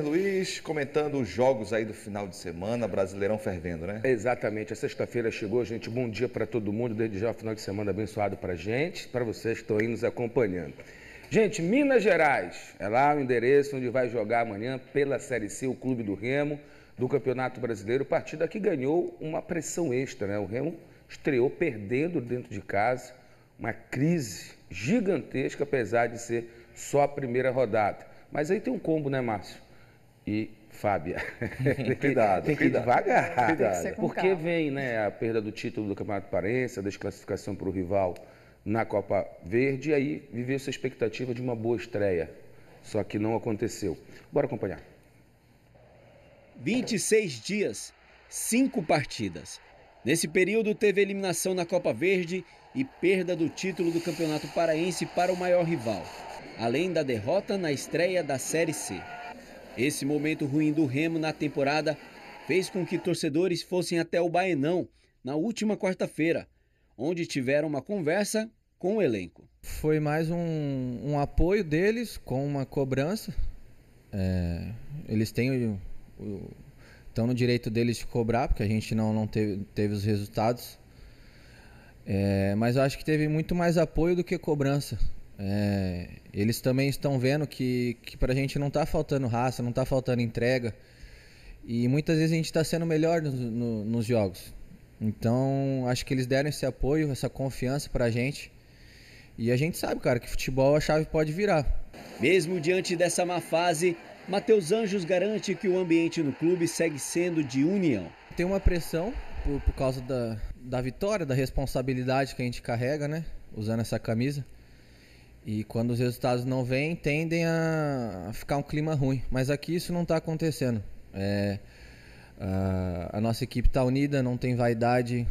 Luiz, comentando os jogos aí do final de semana, Brasileirão fervendo, né? Exatamente, a sexta-feira chegou, gente. Bom dia para todo mundo, desde já o final de semana abençoado para gente, para vocês que estão aí nos acompanhando. Gente, Minas Gerais, é lá o endereço onde vai jogar amanhã pela Série C o Clube do Remo do Campeonato Brasileiro, partida que ganhou uma pressão extra, né? O Remo estreou perdendo dentro de casa, uma crise gigantesca, apesar de ser só a primeira rodada. Mas aí tem um combo, né, Márcio? e Fábia. cuidado, tem que cuidado. devagar. Cuidado. que Porque vem né, a perda do título do Campeonato Parense, a desclassificação para o rival na Copa Verde, e aí viveu essa expectativa de uma boa estreia. Só que não aconteceu. Bora acompanhar. 26 dias, cinco partidas. Nesse período, teve eliminação na Copa Verde e perda do título do Campeonato Paraense para o maior rival, além da derrota na estreia da Série C. Esse momento ruim do Remo na temporada fez com que torcedores fossem até o Baenão na última quarta-feira, onde tiveram uma conversa com o elenco. Foi mais um, um apoio deles com uma cobrança. É, eles têm o, o, estão no direito deles de cobrar, porque a gente não, não teve, teve os resultados. É, mas eu acho que teve muito mais apoio do que cobrança. É, eles também estão vendo que, que para a gente não está faltando raça, não está faltando entrega. E muitas vezes a gente está sendo melhor no, no, nos jogos. Então, acho que eles deram esse apoio, essa confiança para a gente. E a gente sabe, cara, que futebol a chave pode virar. Mesmo diante dessa má fase, Matheus Anjos garante que o ambiente no clube segue sendo de união. Tem uma pressão por, por causa da, da vitória, da responsabilidade que a gente carrega, né? Usando essa camisa. E quando os resultados não vêm, tendem a ficar um clima ruim. Mas aqui isso não está acontecendo. É, a, a, nossa equipe está unida, não tem vaidade.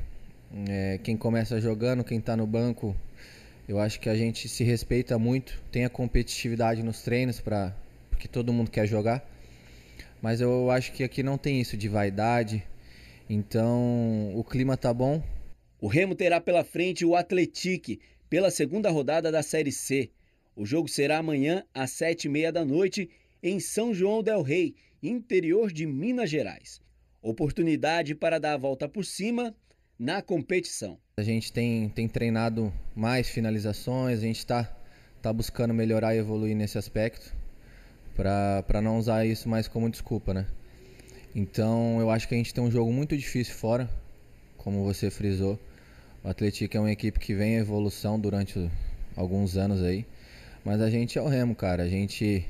É, quem começa jogando, quem está no banco, eu acho que a gente se respeita muito. Tem a competitividade nos treinos, pra, porque todo mundo quer jogar. Mas eu acho que aqui não tem isso de vaidade. Então o clima tá bom. O Remo terá pela frente o Atletique, pela segunda rodada da Série C. O jogo será amanhã às sete e meia da noite em São João del Rei, interior de Minas Gerais. Oportunidade para dar a volta por cima na competição. A gente tem, tem treinado mais finalizações, a gente está tá buscando melhorar e evoluir nesse aspecto para não usar isso mais como desculpa, né? Então eu acho que a gente tem um jogo muito difícil fora, como você frisou. O Atlético é uma equipe que vem em evolução durante alguns anos aí. Mas a gente é o Remo, cara. A gente,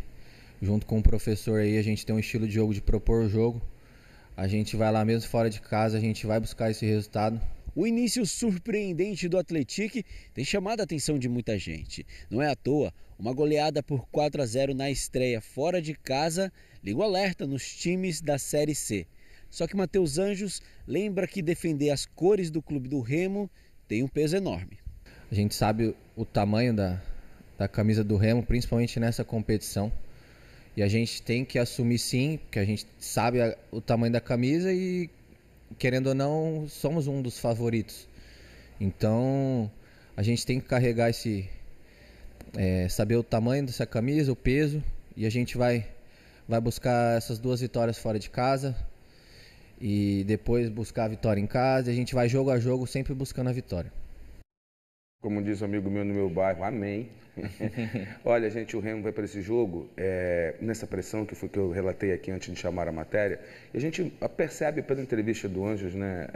junto com o professor aí, a gente tem um estilo de jogo de propor o jogo. A gente vai lá mesmo fora de casa, a gente vai buscar esse resultado. O início surpreendente do Atlético tem chamado a atenção de muita gente. Não é à toa, uma goleada por 4 a 0 na estreia fora de casa liga o alerta nos times da Série C. Só que Matheus Anjos lembra que defender as cores do clube do Remo tem um peso enorme. A gente sabe o tamanho da, da camisa do Remo, principalmente nessa competição. E a gente tem que assumir sim, porque a gente sabe a, o tamanho da camisa e, querendo ou não, somos um dos favoritos. Então, a gente tem que carregar esse. É, saber o tamanho dessa camisa, o peso, e a gente vai, vai buscar essas duas vitórias fora de casa e depois buscar a vitória em casa. E a gente vai jogo a jogo, sempre buscando a vitória. Como diz um amigo meu no meu bairro, amém. Olha, gente, o Remo vai para esse jogo é, nessa pressão que foi que eu relatei aqui antes de chamar a matéria. E a gente percebe pela entrevista do Anjos, né,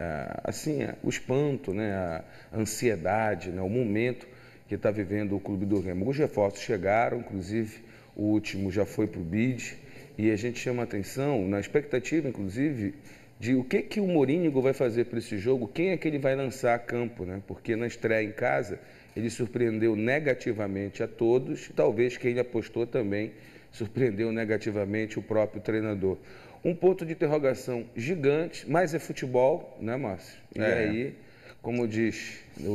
assim, o espanto, né, a ansiedade, né, o momento que está vivendo o clube do Remo. Os reforços chegaram, inclusive o último já foi para o BID, e a gente chama atenção na expectativa, inclusive, de o que, que o Morínigo vai fazer para esse jogo, quem é que ele vai lançar a campo, né? Porque na estreia em casa ele surpreendeu negativamente a todos, talvez quem ele apostou também surpreendeu negativamente o próprio treinador. Um ponto de interrogação gigante, mas é futebol, né, Márcio? E é. aí, como diz o,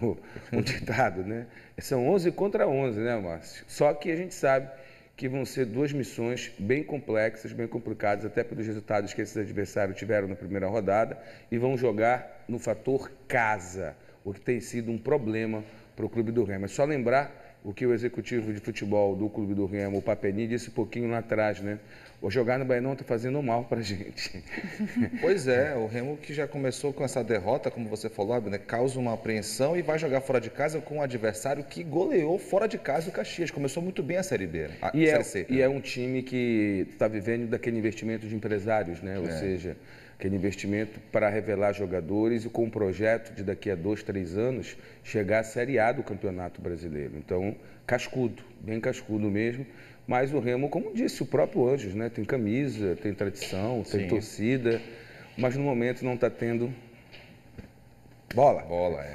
o, o ditado, né? São 11 contra 11, né, Márcio? Só que a gente sabe que vão ser duas missões bem complexas, bem complicadas, até pelos resultados que esses adversários tiveram na primeira rodada, e vão jogar no fator casa, o que tem sido um problema para o clube do Remo. É só lembrar o que o executivo de futebol do Clube do Remo, o Papeni, disse um pouquinho lá atrás, né? O jogar no Bainão está fazendo mal para gente. Pois é, o Remo que já começou com essa derrota, como você falou, né? causa uma apreensão e vai jogar fora de casa com um adversário que goleou fora de casa o Caxias. Começou muito bem a Série B, né? a e, é Série é, C, né? e é um time que está vivendo daquele investimento de empresários, né? Ou é. seja, Aquele investimento para revelar jogadores e com um projeto de daqui a dois, três anos chegar à Série A do Campeonato Brasileiro. Então, cascudo, bem cascudo mesmo. Mas o Remo, como disse o próprio Anjos, né? tem camisa, tem tradição, tem torcida, mas no momento não está tendo bola. Bola, é.